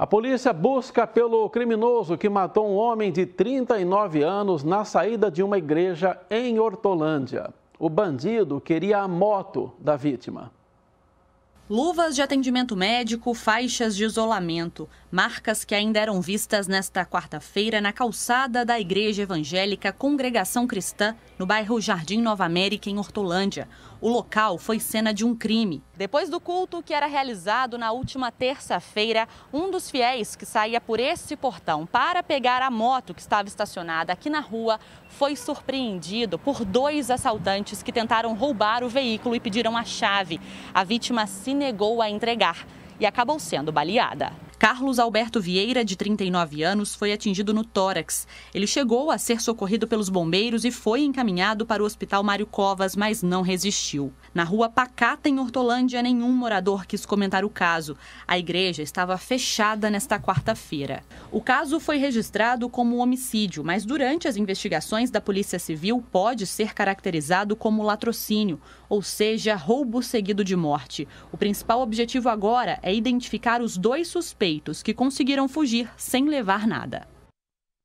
A polícia busca pelo criminoso que matou um homem de 39 anos na saída de uma igreja em Hortolândia. O bandido queria a moto da vítima. Luvas de atendimento médico, faixas de isolamento, marcas que ainda eram vistas nesta quarta-feira na calçada da Igreja Evangélica Congregação Cristã, no bairro Jardim Nova América, em Hortolândia. O local foi cena de um crime. Depois do culto que era realizado na última terça-feira, um dos fiéis que saía por esse portão para pegar a moto que estava estacionada aqui na rua foi surpreendido por dois assaltantes que tentaram roubar o veículo e pediram a chave. A vítima se negou a entregar e acabou sendo baleada. Carlos Alberto Vieira, de 39 anos, foi atingido no tórax. Ele chegou a ser socorrido pelos bombeiros e foi encaminhado para o Hospital Mário Covas, mas não resistiu. Na rua Pacata, em Hortolândia, nenhum morador quis comentar o caso. A igreja estava fechada nesta quarta-feira. O caso foi registrado como homicídio, mas durante as investigações da Polícia Civil pode ser caracterizado como latrocínio, ou seja, roubo seguido de morte. O principal objetivo agora é identificar os dois suspeitos que conseguiram fugir sem levar nada.